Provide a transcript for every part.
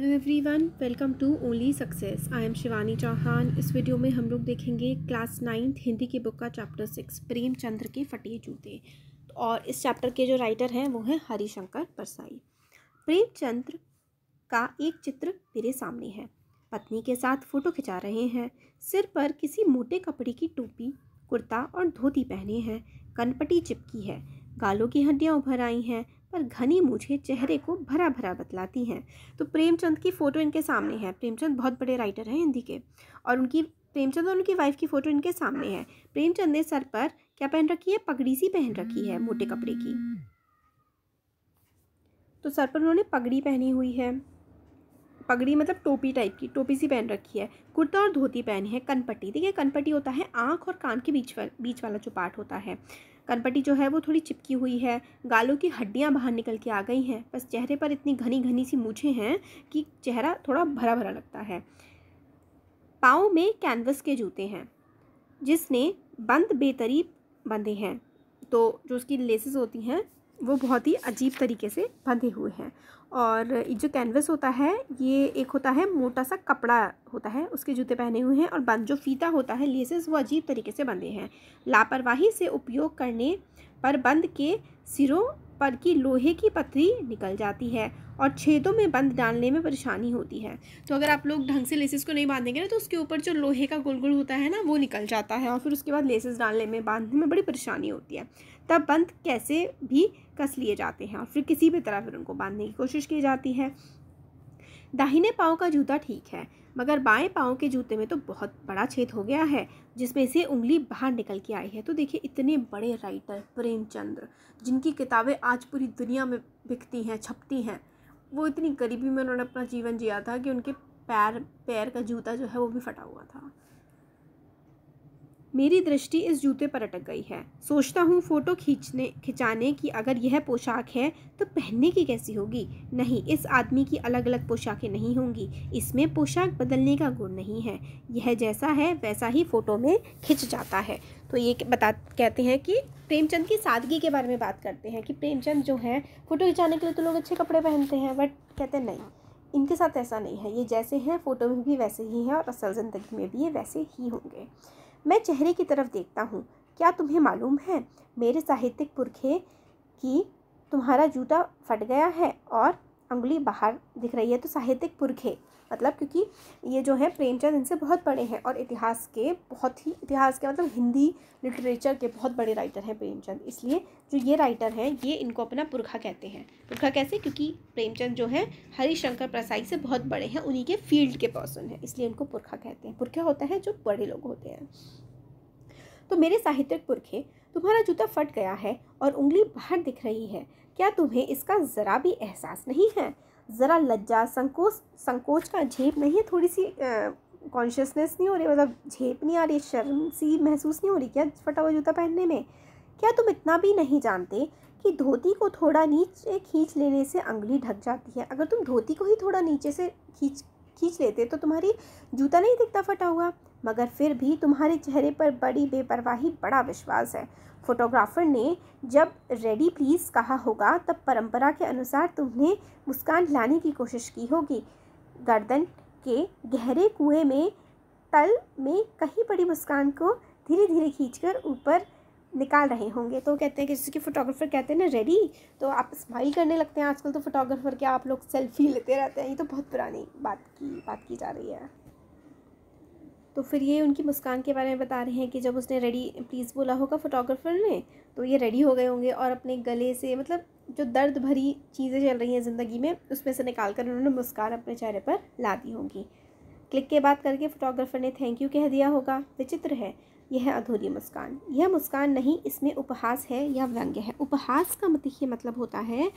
Hello everyone welcome to only success I am Shivani Chauhan इस video में हम लोग देखेंगे क्लास नाइन्थ हिंदी की बुक का चैप्टर सिक्स प्रेमचंद्र के फटे जूते और इस चैप्टर के जो राइटर हैं वो हैं हरिशंकर परसाई प्रेमचंद्र का एक चित्र मेरे सामने है पत्नी के साथ फ़ोटो खिंचा रहे हैं सिर पर किसी मोटे कपड़े की टोपी कुर्ता और धोती पहने हैं कनपटी चिपकी है गालों की हड्डियाँ उभर आई हैं पर घनी मुझे चेहरे को भरा भरा बतलाती हैं तो प्रेमचंद की फ़ोटो इनके सामने है प्रेमचंद बहुत बड़े राइटर हैं हिंदी के और उनकी प्रेमचंद और उनकी वाइफ की फ़ोटो इनके सामने है प्रेमचंद ने सर पर क्या पहन रखी है पगड़ी सी पहन रखी है मोटे कपड़े की तो सर पर उन्होंने पगड़ी पहनी हुई है पगड़ी मतलब टोपी टाइप की टोपी सी पहन रखी है कुर्ता और धोती पहनी है कनपट्टी देखिए कनपट्टी होता है आँख और कान के बीच बीच वाला जो पार्ट होता है कनपटी जो है वो थोड़ी चिपकी हुई है गालों की हड्डियाँ बाहर निकल के आ गई हैं बस चेहरे पर इतनी घनी घनी सी मूछे हैं कि चेहरा थोड़ा भरा भरा लगता है पाँव में कैनवस के जूते हैं जिसने बंद बेतरीब बंधे हैं तो जो उसकी लेसेस होती हैं वो बहुत ही अजीब तरीके से बंधे हुए हैं और जो कैनवस होता है ये एक होता है मोटा सा कपड़ा होता है उसके जूते पहने हुए हैं और बंद जो फीता होता है लेसेस वो अजीब तरीके से बंधे हैं लापरवाही से उपयोग करने पर बंद के सिरों पर की लोहे की पथरी निकल जाती है और छेदों में बंद डालने में परेशानी होती है तो अगर आप लोग ढंग से लेसेस को नहीं बांधेंगे ना तो उसके ऊपर जो लोहे का गोल गोल होता है ना वो निकल जाता है और फिर उसके बाद लेसेस डालने में बांधने में बड़ी परेशानी होती है तब बंद कैसे भी कस लिए जाते हैं और फिर किसी भी तरह फिर उनको बांधने की कोशिश की जाती है दाहिने पाँव का जूता ठीक है मगर बाएं पाँव के जूते में तो बहुत बड़ा छेद हो गया है जिसमें से उंगली बाहर निकल के आई है तो देखिए इतने बड़े राइटर प्रेमचंद्र जिनकी किताबें आज पूरी दुनिया में बिकती हैं छपती हैं वो इतनी गरीबी में उन्होंने अपना जीवन जिया था कि उनके पैर पैर का जूता जो है वो भी फटा हुआ था मेरी दृष्टि इस जूते पर अटक गई है सोचता हूँ फ़ोटो खींचने खिंचाने की अगर यह पोशाक है तो पहनने की कैसी होगी नहीं इस आदमी की अलग अलग पोशाकें नहीं होंगी इसमें पोशाक बदलने का गुण नहीं है यह जैसा है वैसा ही फ़ोटो में खिंच जाता है तो ये बता कहते हैं कि प्रेमचंद की सादगी के बारे में बात करते हैं कि प्रेमचंद जो है फ़ोटो खिंचाने के लिए तो लोग अच्छे कपड़े पहनते हैं बट कहते हैं नहीं इनके साथ ऐसा नहीं है ये जैसे हैं फ़ोटो में भी वैसे ही हैं और असल ज़िंदगी में भी ये वैसे ही होंगे मैं चेहरे की तरफ देखता हूँ क्या तुम्हें मालूम है मेरे साहित्यिक पुरखे की तुम्हारा जूता फट गया है और अंगुली बाहर दिख रही है तो साहित्यिक पुरखे मतलब क्योंकि ये जो है प्रेमचंद इनसे बहुत बड़े हैं और इतिहास के बहुत ही इतिहास के मतलब हिंदी लिटरेचर के बहुत बड़े राइटर हैं प्रेमचंद इसलिए जो ये राइटर हैं ये इनको अपना पुरखा कहते हैं पुरखा कैसे क्योंकि प्रेमचंद जो है हरिशंकर प्रसाई से बहुत बड़े हैं उन्हीं के फील्ड के पर्सन हैं इसलिए इनको पुरखा कहते हैं पुरखा होता है जो बड़े लोग होते हैं तो मेरे साहित्यिक पुरखे तुम्हारा जूता फट गया है और उंगली बाहर दिख रही है क्या तुम्हें इसका ज़रा भी एहसास नहीं है ज़रा लज्जा संकोच संकोच का झेप नहीं है थोड़ी सी कॉन्शियसनेस नहीं हो रही मतलब झेप नहीं आ रही शर्म सी महसूस नहीं हो रही क्या फटा हुआ जूता पहनने में क्या तुम इतना भी नहीं जानते कि धोती को थोड़ा नीचे खींच लेने से अंगली ढक जाती है अगर तुम धोती को ही थोड़ा नीचे से खींच खींच लेते तो तुम्हारी जूता नहीं दिखता फटा हुआ मगर फिर भी तुम्हारे चेहरे पर बड़ी बेपरवाही बड़ा विश्वास है फोटोग्राफर ने जब रेडी प्लीज़ कहा होगा तब परंपरा के अनुसार तुमने मुस्कान लाने की कोशिश की होगी गर्दन के गहरे कुएं में तल में कहीं बड़ी मुस्कान को धीरे धीरे खींचकर ऊपर निकाल रहे होंगे तो कहते हैं कि जैसे कि फोटोग्राफर कहते हैं ना रेडी तो आप स्माइल करने लगते हैं आजकल तो फोटोग्राफर के आप लोग सेल्फी लेते रहते हैं ये तो बहुत पुरानी बात की बात की जा रही है तो फिर ये उनकी मुस्कान के बारे में बता रहे हैं कि जब उसने रेडी प्लीज़ बोला होगा फोटोग्राफर ने तो ये रेडी हो गए होंगे और अपने गले से मतलब जो दर्द भरी चीज़ें चल रही हैं ज़िंदगी में उसमें से निकाल कर उन्होंने मुस्कान अपने चेहरे पर ला दी होंगी क्लिक के बाद करके फोटोग्राफर ने थैंक यू कह दिया होगा विचित्र है यह अधूरी मुस्कान यह मुस्कान नहीं इसमें उपहास है या व्यंग्य है उपहास का मत ये मतलब होता है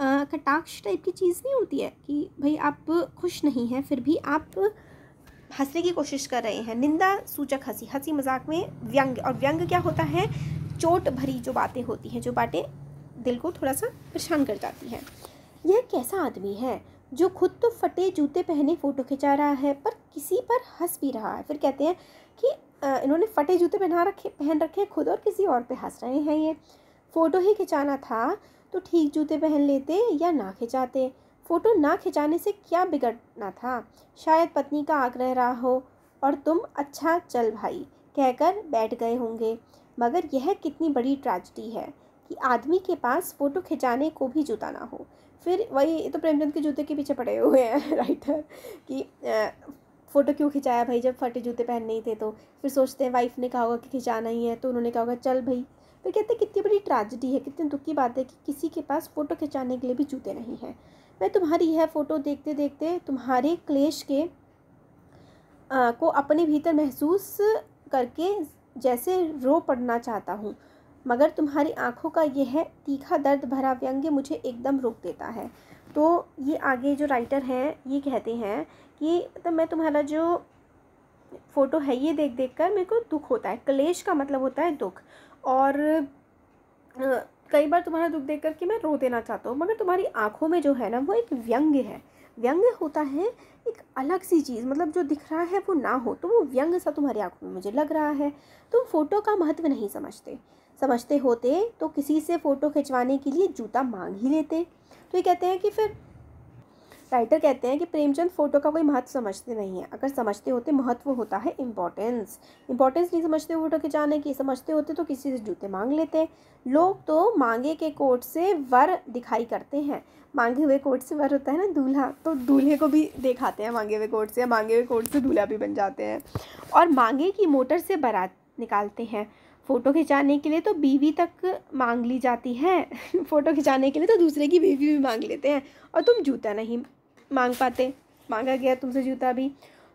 कटाक्ष टाइप की चीज़ नहीं होती है कि भाई आप खुश नहीं हैं फिर भी आप हंसने की कोशिश कर रहे हैं निंदा सूचक हंसी हंसी मजाक में व्यंग और व्यंग क्या होता है चोट भरी जो बातें होती हैं जो बातें दिल को थोड़ा सा परेशान कर जाती हैं यह कैसा आदमी है जो खुद तो फटे जूते पहने फ़ोटो खिंचा रहा है पर किसी पर हंस भी रहा है फिर कहते हैं कि इन्होंने फटे जूते पहना रखे पहन रखे खुद और किसी और पे हंस रहे हैं ये फ़ोटो ही खिंचाना था तो ठीक जूते पहन लेते या ना खिंचाते फ़ोटो ना खिंचाने से क्या बिगड़ना था शायद पत्नी का आग्रह रहा हो और तुम अच्छा चल भाई कहकर बैठ गए होंगे मगर यह कितनी बड़ी ट्रैजिडी है कि आदमी के पास फ़ोटो खिंचाने को भी जूता ना हो फिर वही तो प्रेमचंद के जूते के पीछे पड़े हुए हैं राइटर कि फ़ोटो क्यों खिंचाया भाई जब फटे जूते पहनने ही थे तो फिर सोचते हैं वाइफ ने कहा होगा कि खिंचाना ही है तो उन्होंने कहा होगा चल भाई फिर कहते कितनी बड़ी ट्रैजिडी है कितनी दुख की बात है कि किसी के पास फ़ोटो खिंचाने के लिए भी जूते नहीं हैं वह तुम्हारी यह फ़ोटो देखते देखते तुम्हारे क्लेश के आ, को अपने भीतर महसूस करके जैसे रो पड़ना चाहता हूँ मगर तुम्हारी आँखों का यह तीखा दर्द भरा व्यंग्य मुझे एकदम रोक देता है तो ये आगे जो राइटर हैं ये कहते हैं कि तो मैं तुम्हारा जो फ़ोटो है ये देख देख कर मेरे को दुख होता है क्लेश का मतलब होता है दुख और कई बार तुम्हारा दुख देख करके मैं रो देना चाहता हूँ मगर तुम्हारी आंखों में जो है ना वो एक व्यंग है व्यंग होता है एक अलग सी चीज़ मतलब जो दिख रहा है वो ना हो तो वो व्यंग सा तुम्हारी आंखों में मुझे लग रहा है तुम फ़ोटो का महत्व नहीं समझते समझते होते तो किसी से फ़ोटो खिंचवाने के लिए जूता मांग ही लेते तो ये कहते हैं कि फिर राइटर कहते हैं कि प्रेमचंद फ़ोटो का कोई महत्व समझते नहीं है अगर समझते होते महत्व होता है इम्पोर्टेंस इंपॉर्टेंस नहीं समझते फ़ोटो खिंचाने की समझते होते तो किसी से जूते मांग लेते लोग तो मांगे के कोट से वर दिखाई करते हैं मांगे हुए कोट से वर होता है ना दूल्हा तो दूल्हे को भी दिखाते हैं मांगे हुए कोट से मांगे हुए कोट से दूल्हा भी बन जाते हैं और मांगे की मोटर से बारात निकालते हैं फ़ोटो खिंचाने के लिए तो बीवी तक मांग ली जाती है फ़ोटो खिंचाने के लिए तो दूसरे की बीवी भी मांग लेते हैं और तुम जूता नहीं मांग पाते मांगा गया तुमसे जूता भी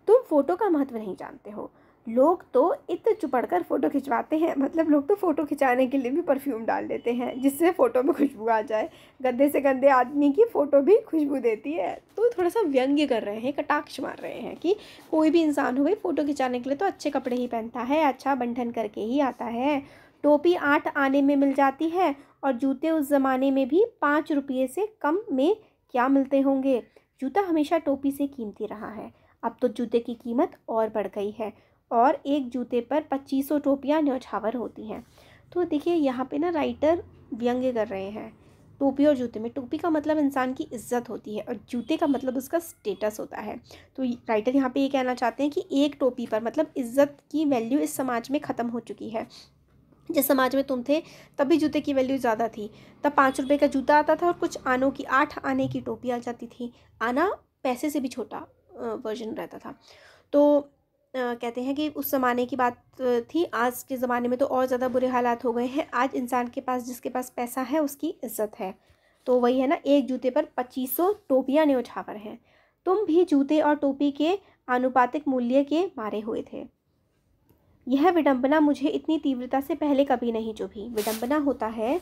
तुम फ़ोटो का महत्व नहीं जानते हो लोग तो इतने चुपड़ कर फ़ोटो खिंचवाते हैं मतलब लोग तो फ़ोटो खिंचाने के लिए भी परफ्यूम डाल देते हैं जिससे फ़ोटो में खुशबू आ जाए गंदे से गंदे आदमी की फ़ोटो भी खुशबू देती है तो थोड़ा सा व्यंग्य कर रहे हैं कटाक्ष मार रहे हैं कि कोई भी इंसान हो भाई फ़ोटो खिंचाने के लिए तो अच्छे कपड़े ही पहनता है अच्छा बंठन करके ही आता है टोपी आठ आने में मिल जाती है और जूते उस ज़माने में भी पाँच रुपये से कम में क्या मिलते होंगे जूता हमेशा टोपी से कीमती रहा है अब तो जूते की कीमत और बढ़ गई है और एक जूते पर पच्चीसों टोपियाँ न्यौछावर होती हैं तो देखिए यहाँ पे ना राइटर व्यंग्य कर रहे हैं टोपी और जूते में टोपी का मतलब इंसान की इज्जत होती है और जूते का मतलब उसका स्टेटस होता है तो राइटर यहाँ पे ये कहना चाहते हैं कि एक टोपी पर मतलब इज्जत की वैल्यू इस समाज में ख़त्म हो चुकी है जिस समाज में तुम थे तब भी जूते की वैल्यू ज़्यादा थी तब पाँच रुपये का जूता आता था और कुछ आनों की आठ आने की टोपी आ जाती थी आना पैसे से भी छोटा वर्जन रहता था तो कहते हैं कि उस ज़माने की बात थी आज के ज़माने में तो और ज़्यादा बुरे हालात हो गए हैं आज इंसान के पास जिसके पास पैसा है उसकी इज्जत है तो वही है ना एक जूते पर पच्चीस सौ टोपियाँ ने न्योछावर हैं तुम भी जूते और टोपी के आनुपातिक मूल्य के मारे हुए थे यह विडंबना मुझे इतनी तीव्रता से पहले कभी नहीं चुभी विडंबना होता है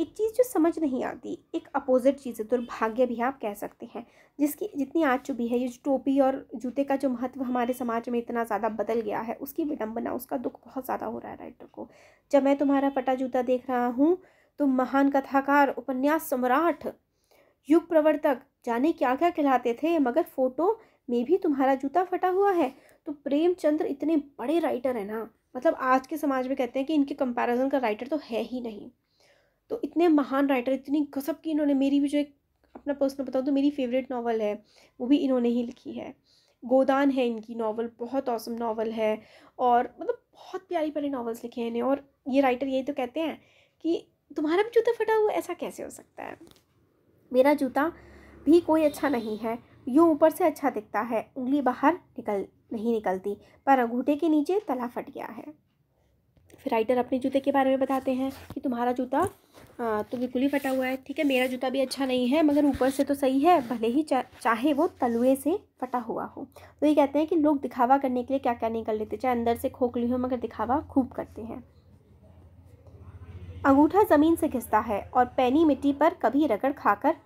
एक चीज़ जो समझ नहीं आती एक अपोजिट चीज़ है दुर्भाग्य भी आप कह सकते हैं जिसकी जितनी आज चुभी है ये टोपी और जूते का जो महत्व हमारे समाज में इतना ज़्यादा बदल गया है उसकी विडंबना उसका दुख बहुत ज़्यादा हो रहा है राइटर को जब मैं तुम्हारा फटा जूता देख रहा हूँ तो महान कथाकार उपन्यास सम्राट युग प्रवर्तक जाने क्या क्या कहलाते थे मगर फ़ोटो में भी तुम्हारा जूता फटा हुआ है तो प्रेमचंद्र इतने बड़े राइटर हैं ना मतलब आज के समाज में कहते हैं कि इनके कंपैरिजन का राइटर तो है ही नहीं तो इतने महान राइटर इतनी गजब की इन्होंने मेरी भी जो एक अपना पर्सनल बताऊँ तो मेरी फेवरेट नावल है वो भी इन्होंने ही लिखी है गोदान है इनकी नावल बहुत औसम नावल है और मतलब बहुत प्यारी प्यारी नावल्स लिखे हैं इन्हें और ये राइटर यही तो कहते हैं कि तुम्हारा भी जूता फटा हुआ ऐसा कैसे हो सकता है मेरा जूता भी कोई अच्छा नहीं है यूँ ऊपर से अच्छा दिखता है उंगली बाहर निकल नहीं निकलती पर अंगूठे के नीचे तला फट गया है फिर राइटर अपने जूते के बारे में बताते हैं कि तुम्हारा जूता तो बिल्कुल ही फटा हुआ है ठीक है मेरा जूता भी अच्छा नहीं है मगर ऊपर से तो सही है भले ही चा, चाहे वो तलुए से फटा हुआ हो तो ये कहते हैं कि लोग दिखावा करने के लिए क्या क्या नहीं कर लेते चाहे अंदर से खोखली हो मगर दिखावा खूब करते हैं अंगूठा ज़मीन से घिसता है और पैनी मिट्टी पर कभी रगड़ खाकर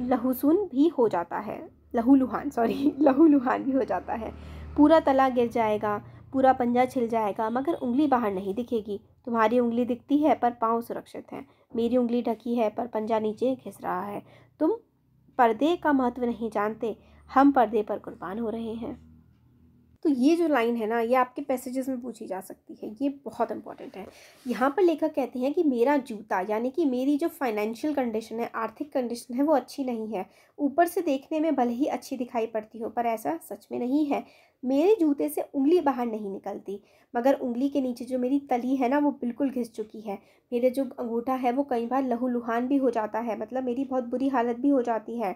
लहूसुन भी हो जाता है लहू लुहान सॉरी लहू लुहान भी हो जाता है पूरा तला गिर जाएगा पूरा पंजा छिल जाएगा मगर उंगली बाहर नहीं दिखेगी तुम्हारी उंगली दिखती है पर पाँव सुरक्षित हैं मेरी उंगली ढकी है पर पंजा नीचे घिस रहा है तुम पर्दे का महत्व नहीं जानते हम पर्दे पर कुर्बान हो रहे हैं तो ये जो लाइन है ना ये आपके पैसेजेस में पूछी जा सकती है ये बहुत इंपॉर्टेंट है यहाँ पर लेखक कहते हैं कि मेरा जूता यानी कि मेरी जो फाइनेंशियल कंडीशन है आर्थिक कंडीशन है वो अच्छी नहीं है ऊपर से देखने में भले ही अच्छी दिखाई पड़ती हो पर ऐसा सच में नहीं है मेरे जूते से उंगली बाहर नहीं निकलती मगर उंगली के नीचे जो मेरी तली है ना वो बिल्कुल घिस चुकी है मेरे जो अंगूठा है वो कई बार लहू लुहान भी हो जाता है मतलब मेरी बहुत बुरी हालत भी हो जाती है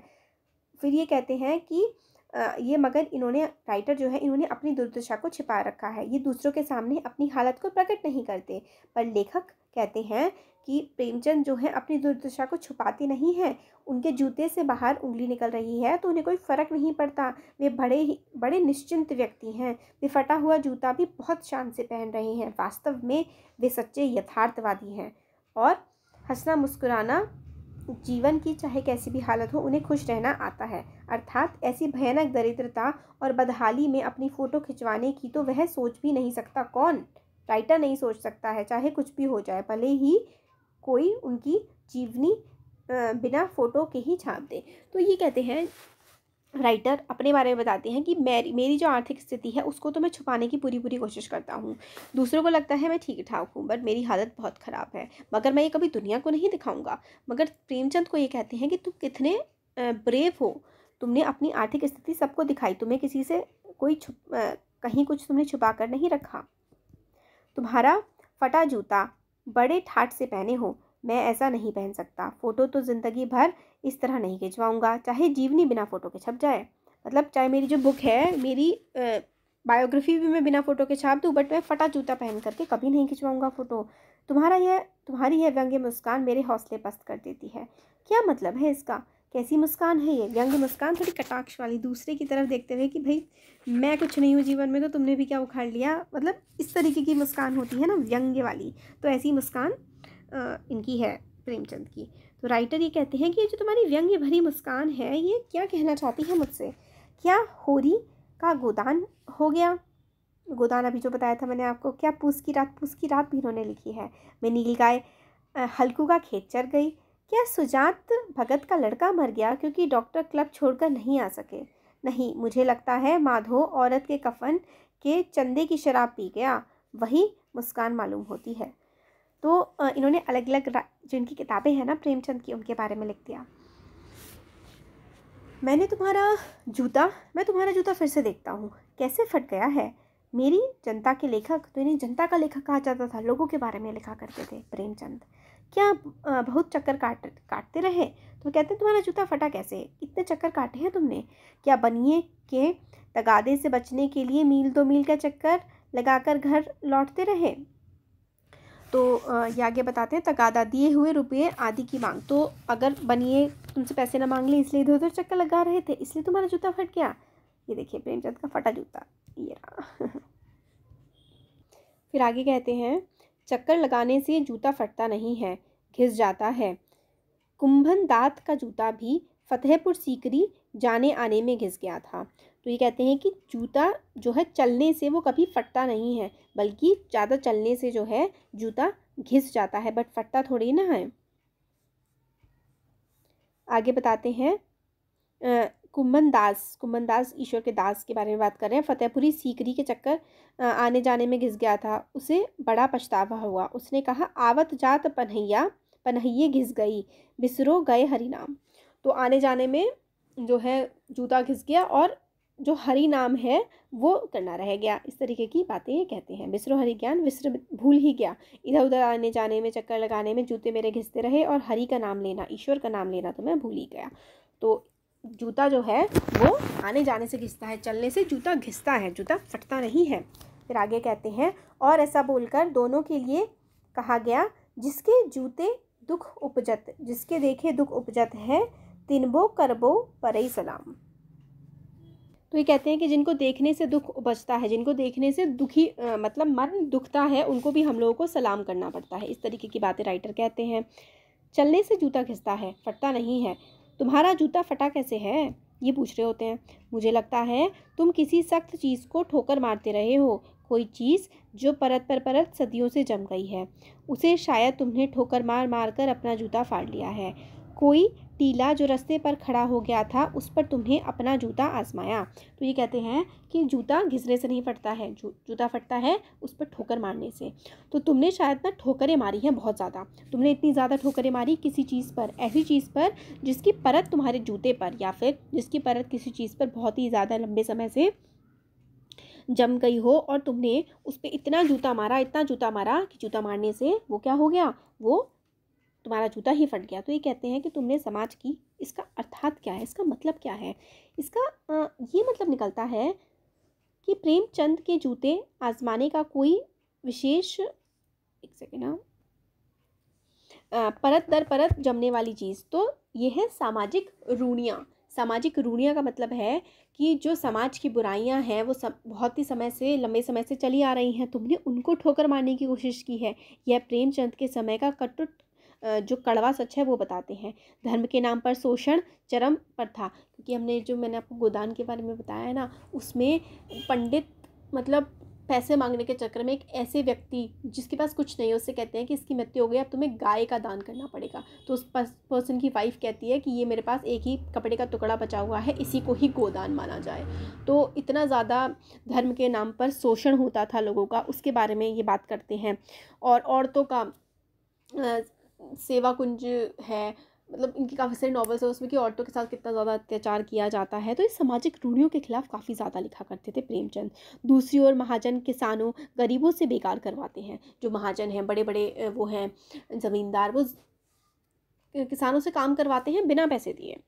फिर ये कहते हैं कि ये मगर इन्होंने राइटर जो है इन्होंने अपनी दुर्दशा को छिपा रखा है ये दूसरों के सामने अपनी हालत को प्रकट नहीं करते पर लेखक कहते हैं कि प्रेमचंद जो है अपनी दुर्दशा को छुपाते नहीं हैं उनके जूते से बाहर उंगली निकल रही है तो उन्हें कोई फ़र्क नहीं पड़ता वे बड़े ही बड़े निश्चिंत व्यक्ति हैं वे फटा हुआ जूता भी बहुत शान से पहन रहे हैं वास्तव में वे सच्चे यथार्थवादी हैं और हंसना मुस्कुराना जीवन की चाहे कैसी भी हालत हो उन्हें खुश रहना आता है अर्थात ऐसी भयानक दरिद्रता और बदहाली में अपनी फ़ोटो खिंचवाने की तो वह सोच भी नहीं सकता कौन राइटर नहीं सोच सकता है चाहे कुछ भी हो जाए भले ही कोई उनकी जीवनी बिना फ़ोटो के ही छाप दे तो ये कहते हैं राइटर अपने बारे में बताते हैं कि मेरी मेरी जो आर्थिक स्थिति है उसको तो मैं छुपाने की पूरी पूरी कोशिश करता हूँ दूसरों को लगता है मैं ठीक ठाक हूँ बट मेरी हालत बहुत ख़राब है मगर मैं ये कभी दुनिया को नहीं दिखाऊंगा मगर प्रेमचंद को ये कहते हैं कि तुम कितने ब्रेव हो तुमने अपनी आर्थिक स्थिति सबको दिखाई तुम्हें किसी से कोई छुप कहीं कुछ तुमने छुपा कर नहीं रखा तुम्हारा फटा जूता बड़े ठाट से पहने हो मैं ऐसा नहीं पहन सकता फ़ोटो तो ज़िंदगी भर इस तरह नहीं खिंचवाऊँगा चाहे जीवनी बिना फ़ोटो के छप जाए मतलब चाहे मेरी जो बुक है मेरी बायोग्राफी भी मैं बिना फ़ोटो के छाप दूँ बट मैं फटा जूता पहन करके कभी नहीं खिंचवाऊँगा फ़ोटो तुम्हारा यह तुम्हारी यह व्यंग्य मुस्कान मेरे हौसले पस्त कर देती है क्या मतलब है इसका कैसी मुस्कान है ये व्यंग्य मुस्कान थोड़ी कटाक्ष वाली दूसरे की तरफ देखते हुए कि भाई मैं कुछ नहीं हूँ जीवन में तो तुमने भी क्या उखाड़ लिया मतलब इस तरीके की मुस्कान होती है ना व्यंग्य वाली तो ऐसी मुस्कान इनकी है प्रेमचंद की राइटर ये कहते हैं कि ये जो तुम्हारी व्यंग्य भरी मुस्कान है ये क्या कहना चाहती है मुझसे क्या होरी का गोदान हो गया गोदान अभी जो बताया था मैंने आपको क्या पूस की रात पूस की रात भी इन्होंने लिखी है मैं नील गाय हल्कू का खेत चर गई क्या सुजात भगत का लड़का मर गया क्योंकि डॉक्टर क्लब छोड़कर नहीं आ सके नहीं मुझे लगता है माधो औरत के कफन के चंदे की शराब पी गया वही मुस्कान मालूम होती है तो इन्होंने अलग अलग जो इनकी किताबें हैं ना प्रेमचंद की उनके बारे में लिख दिया मैंने तुम्हारा जूता मैं तुम्हारा जूता फिर से देखता हूँ कैसे फट गया है मेरी जनता के लेखक तो इन्हें जनता का लेखक कहा जाता था लोगों के बारे में लिखा करते थे प्रेमचंद क्या बहुत चक्कर काट काटते रहे तो कहते हैं तुम्हारा जूता फटा कैसे इतने चक्कर काटे हैं तुमने क्या बनिए के तगादे से बचने के लिए मील दो मील का चक्कर लगाकर घर लौटते रहे तो ये आगे बताते हैं तकादा दिए हुए रुपये आदि की मांग तो अगर बनिए तुमसे पैसे ना मांग लें इसलिए इधर उधर चक्कर लगा रहे थे इसलिए तुम्हारा जूता फट गया ये देखिए प्रेमचंद का फटा जूता ये रहा फिर आगे कहते हैं चक्कर लगाने से जूता फटता नहीं है घिस जाता है कुंभन दात का जूता भी फतेहपुर सीकरी जाने आने में घिस गया था तो ये कहते हैं कि जूता जो है चलने से वो कभी फटता नहीं है बल्कि ज़्यादा चलने से जो है जूता घिस जाता है बट फटता थोड़ी ना है आगे बताते हैं कुम्भन दास कुम्भन दास ईश्वर के दास के बारे में बात कर रहे हैं फतेहपुरी सीकरी के चक्कर आने जाने में घिस गया था उसे बड़ा पछतावा हुआ उसने कहा आवत जात पन्हैया पन्हैये घिस गई बिसरो गए हरिनाम तो आने जाने में जो है जूता घिस गया और जो हरि नाम है वो करना रह गया इस तरीके की बातें ये कहते हैं बिसरो हरि ज्ञान विसर भूल ही गया इधर उधर आने जाने में चक्कर लगाने में जूते मेरे घिसते रहे और हरि का नाम लेना ईश्वर का नाम लेना तो मैं भूल ही गया तो जूता जो है वो आने जाने से घिसता है चलने से जूता घिसता है जूता फटता नहीं है फिर आगे कहते हैं और ऐसा बोलकर दोनों के लिए कहा गया जिसके जूते दुख उपजत जिसके देखे दुख उपजत है तिनबो करबो परई सलाम तो ये कहते हैं कि जिनको देखने से दुख उपजता है जिनको देखने से दुखी आ, मतलब मन दुखता है उनको भी हम लोगों को सलाम करना पड़ता है इस तरीके की बातें राइटर कहते हैं चलने से जूता घिसता है फटता नहीं है तुम्हारा जूता फटा कैसे है ये पूछ रहे होते हैं मुझे लगता है तुम किसी सख्त चीज़ को ठोकर मारते रहे हो कोई चीज़ जो परत पर परत सदियों से जम गई है उसे शायद तुमने ठोकर मार मार कर अपना जूता फाड़ लिया है कोई टीला जो रस्ते पर खड़ा हो गया था उस पर तुम्हें अपना जूता आजमाया तो ये कहते हैं कि जूता घिसने से नहीं फटता है जू जूता फटता है उस पर ठोकर मारने से तो तुमने शायद ना ठोकरें मारी हैं बहुत ज़्यादा तुमने इतनी ज़्यादा ठोकरें मारी किसी चीज़ पर ऐसी चीज़ पर जिसकी परत तुम्हारे जूते पर या फिर जिसकी परत किसी चीज़ पर बहुत ही ज़्यादा लंबे समय से जम गई हो और तुमने उस पर इतना जूता मारा इतना जूता मारा कि जूता मारने से वो क्या हो गया वो तुम्हारा जूता ही फट गया तो ये कहते हैं कि तुमने समाज की इसका अर्थात क्या है इसका मतलब क्या है इसका ये मतलब निकलता है कि प्रेमचंद के जूते आजमाने का कोई विशेष एक सेकेंड हाँ। परत दर परत जमने वाली चीज़ तो ये है सामाजिक रूणियाँ सामाजिक रूणिया का मतलब है कि जो समाज की बुराइयाँ हैं वो सब बहुत ही समय से लंबे समय से चली आ रही हैं तुमने उनको ठोकर मारने की कोशिश की है यह प्रेमचंद के समय का कटुट जो कड़वा सच है वो बताते हैं धर्म के नाम पर शोषण चरम पर था क्योंकि हमने जो मैंने आपको गोदान के बारे में बताया है ना उसमें पंडित मतलब पैसे मांगने के चक्कर में एक ऐसे व्यक्ति जिसके पास कुछ नहीं है उससे कहते हैं कि इसकी मृत्यु हो गई अब तुम्हें गाय का दान करना पड़ेगा तो उस पर्सन की वाइफ कहती है कि ये मेरे पास एक ही कपड़े का टुकड़ा बचा हुआ है इसी को ही गोदान माना जाए तो इतना ज़्यादा धर्म के नाम पर शोषण होता था लोगों का उसके बारे में ये बात करते हैं और औरतों का सेवा कुंज है मतलब इनकी काफ़ी सारी नॉवेल्स हैं उसमें कि औरतों के साथ कितना ज़्यादा अत्याचार किया जाता है तो ये सामाजिक रूढ़ियों के खिलाफ काफ़ी ज़्यादा लिखा करते थे प्रेमचंद दूसरी ओर महाजन किसानों गरीबों से बेकार करवाते हैं जो महाजन हैं बड़े बड़े वो हैं ज़मींदार वो किसानों से काम करवाते हैं बिना पैसे दिए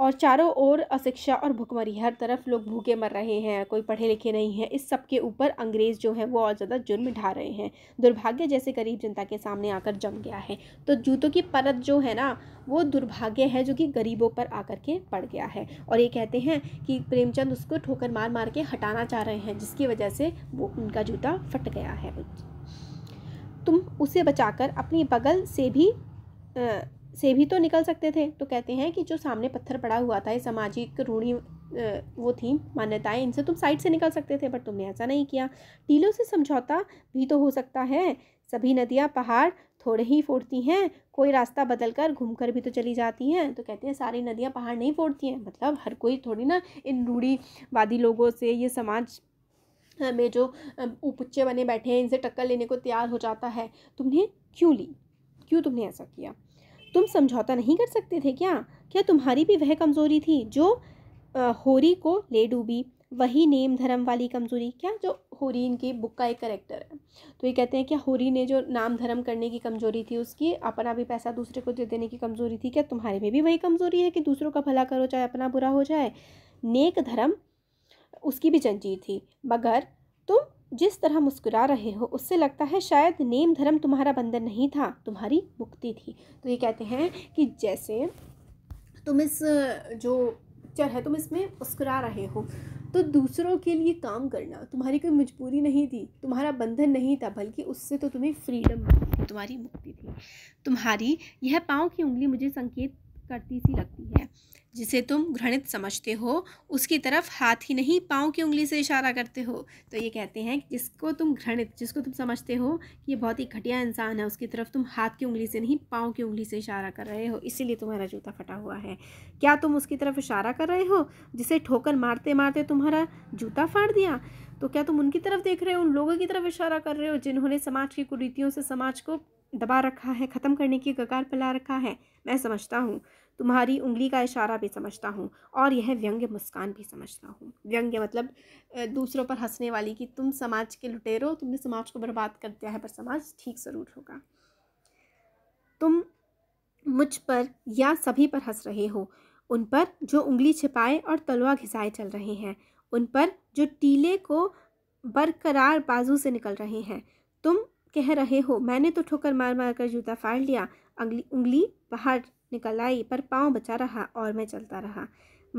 और चारों ओर अशिक्षा और भुखमरी हर तरफ लोग भूखे मर रहे हैं कोई पढ़े लिखे नहीं है इस सब के ऊपर अंग्रेज़ जो है वो और ज़्यादा जुर्म ढा रहे हैं दुर्भाग्य जैसे गरीब जनता के सामने आकर जम गया है तो जूतों की परत जो है ना वो दुर्भाग्य है जो कि गरीबों पर आकर के पड़ गया है और ये कहते हैं कि प्रेमचंद उसको ठोकर मार मार के हटाना चाह रहे हैं जिसकी वजह से वो उनका जूता फट गया है तुम उसे बचाकर अपनी बगल से भी आ, से भी तो निकल सकते थे तो कहते हैं कि जो सामने पत्थर पड़ा हुआ था ये सामाजिक रूढ़ी वो थी मान्यताएं इनसे तुम साइड से निकल सकते थे बट तुमने ऐसा नहीं किया टीलों से समझौता भी तो हो सकता है सभी नदियाँ पहाड़ थोड़े ही फोड़ती हैं कोई रास्ता बदल कर घूम कर भी तो चली जाती हैं तो कहते हैं सारी नदियाँ पहाड़ नहीं फोड़ती हैं मतलब हर कोई थोड़ी ना इन रूढ़ीवादी लोगों से ये समाज में जो ऊपुच्चे बने बैठे हैं इनसे टक्कर लेने को तैयार हो जाता है तुमने क्यों ली क्यों तुमने ऐसा किया तुम समझौता नहीं कर सकते थे क्या क्या तुम्हारी भी वह कमज़ोरी थी जो आ, होरी को ले डूबी वही नेम धर्म वाली कमज़ोरी क्या जो होरी इनकी बुक का एक करेक्टर है तो ये कहते हैं क्या होरी ने जो नाम धर्म करने की कमज़ोरी थी उसकी अपना भी पैसा दूसरे को दे देने की कमज़ोरी थी क्या तुम्हारे में भी वही कमज़ोरी है कि दूसरों का भला करो चाहे अपना बुरा हो जाए नेक धर्म उसकी भी जंजीर थी मगर तुम जिस तरह मुस्कुरा रहे हो उससे लगता है शायद नेम धर्म तुम्हारा बंधन नहीं था तुम्हारी मुक्ति थी तो ये कहते हैं कि जैसे तुम इस जो पिक्चर है तुम इसमें मुस्कुरा रहे हो तो दूसरों के लिए काम करना तुम्हारी कोई मजबूरी नहीं थी तुम्हारा बंधन नहीं था बल्कि उससे तो तुम्हें फ्रीडम तुम्हारी मुक्ति थी तुम्हारी यह पाँव की उंगली मुझे संकेत करती सी लगती है जिसे तुम घृणित समझते हो उसकी तरफ हाथ ही नहीं पाँव की उंगली से इशारा करते हो तो ये कहते हैं जिसको तुम घृणित जिसको तुम समझते हो कि ये बहुत ही घटिया इंसान है उसकी तरफ तुम हाथ की उंगली से नहीं पाँव की उंगली से इशारा कर रहे हो इसीलिए तुम्हारा जूता फटा हुआ है क्या तुम उसकी तरफ इशारा कर रहे हो जिसे ठोकर मारते मारते तुम्हारा जूता फाड़ दिया तो क्या तुम उनकी तरफ देख रहे हो उन लोगों की तरफ इशारा कर रहे हो जिन्होंने समाज की कुरीतियों से समाज को दबा रखा है ख़त्म करने की कगार पिला रखा है मैं समझता हूँ तुम्हारी उंगली का इशारा भी समझता हूँ और यह व्यंग्य मुस्कान भी समझता हूँ व्यंग्य मतलब दूसरों पर हंसने वाली कि तुम समाज के लुटेरो तुमने समाज को बर्बाद कर दिया है पर समाज ठीक ज़रूर होगा तुम मुझ पर या सभी पर हंस रहे हो उन पर जो उंगली छिपाए और तलवा घिसाए चल रहे हैं उन पर जो टीले को बरकरार बाजू से निकल रहे हैं तुम कह रहे हो मैंने तो ठोकर मार मार कर जूता फाड़ लिया अगली उंगली बाहर निकल आई पर पाँव बचा रहा और मैं चलता रहा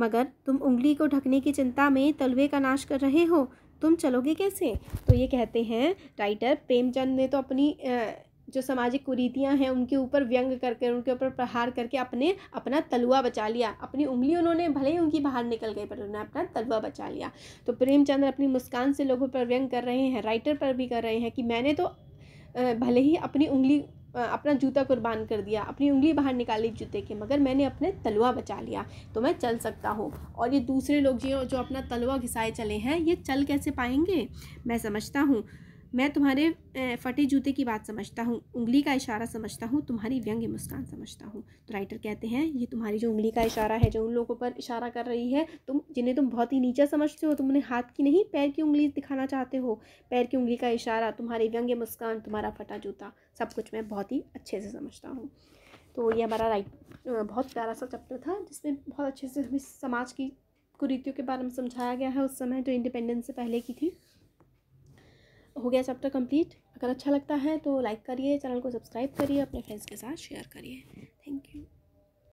मगर तुम उंगली को ढकने की चिंता में तलवे का नाश कर रहे हो तुम चलोगे कैसे तो ये कहते हैं राइटर प्रेमचंद ने तो अपनी जो सामाजिक कुरीतियाँ हैं उनके ऊपर व्यंग करके उनके ऊपर प्रहार करके अपने अपना तलुआ बचा लिया अपनी उंगली उन्होंने भले ही उनकी बाहर निकल गई पर उन्होंने अपना तलुआ बचा लिया तो प्रेमचंद अपनी मुस्कान से लोगों पर व्यंग कर रहे हैं राइटर पर भी कर रहे हैं कि मैंने तो भले ही अपनी उंगली अपना जूता कुर्बान कर दिया अपनी उंगली बाहर निकाली जूते के मगर मैंने अपने तलवा बचा लिया तो मैं चल सकता हूँ और ये दूसरे लोग जो जो अपना तलवा घिसाए चले हैं ये चल कैसे पाएंगे मैं समझता हूँ मैं तुम्हारे फटे जूते की बात समझता हूँ उंगली का इशारा समझता हूँ तुम्हारी व्यंग्य मुस्कान समझता हूँ तो राइटर कहते हैं ये तुम्हारी जो उंगली का इशारा है जो उन लोगों पर इशारा कर रही है तुम जिन्हें तुम बहुत ही नीचा समझते हो तुम उन्हें हाथ की नहीं पैर की उंगली दिखाना चाहते हो पैर की उंगली का इशारा तुम्हारी व्यंग्य मुस्कान तुम्हारा फटा जूता सब कुछ मैं बहुत ही अच्छे से समझता हूँ तो ये हमारा राइट बहुत प्यारा सा चैप्टर था जिसमें बहुत अच्छे से हमें समाज की कुरीतियों के बारे में समझाया गया है उस समय जो इंडिपेंडेंस से पहले की थी हो गया चैप्टर कंप्लीट अगर अच्छा लगता है तो लाइक करिए चैनल को सब्सक्राइब करिए अपने फ्रेंड्स के साथ शेयर करिए थैंक यू